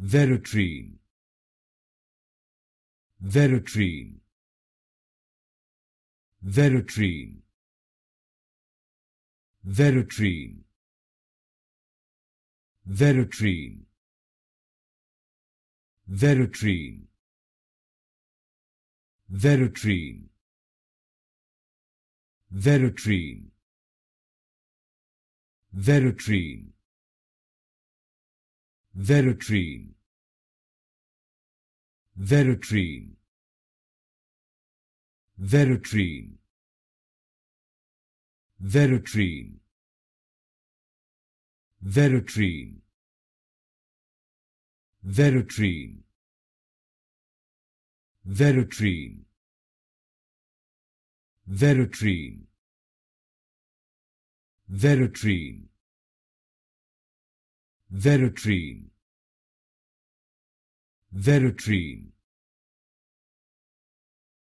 Veratrine. Veratrine. Veratrine. Veratrine. Veratrine. Veratrine. Veratrine. Verutrine. Verutrine. Veratrine. Veratrine. Veratrine. Veratrine. Veratrine. Veratrine. Veratrine. Veretrine. Veretrine. Veratrine. Veratrine.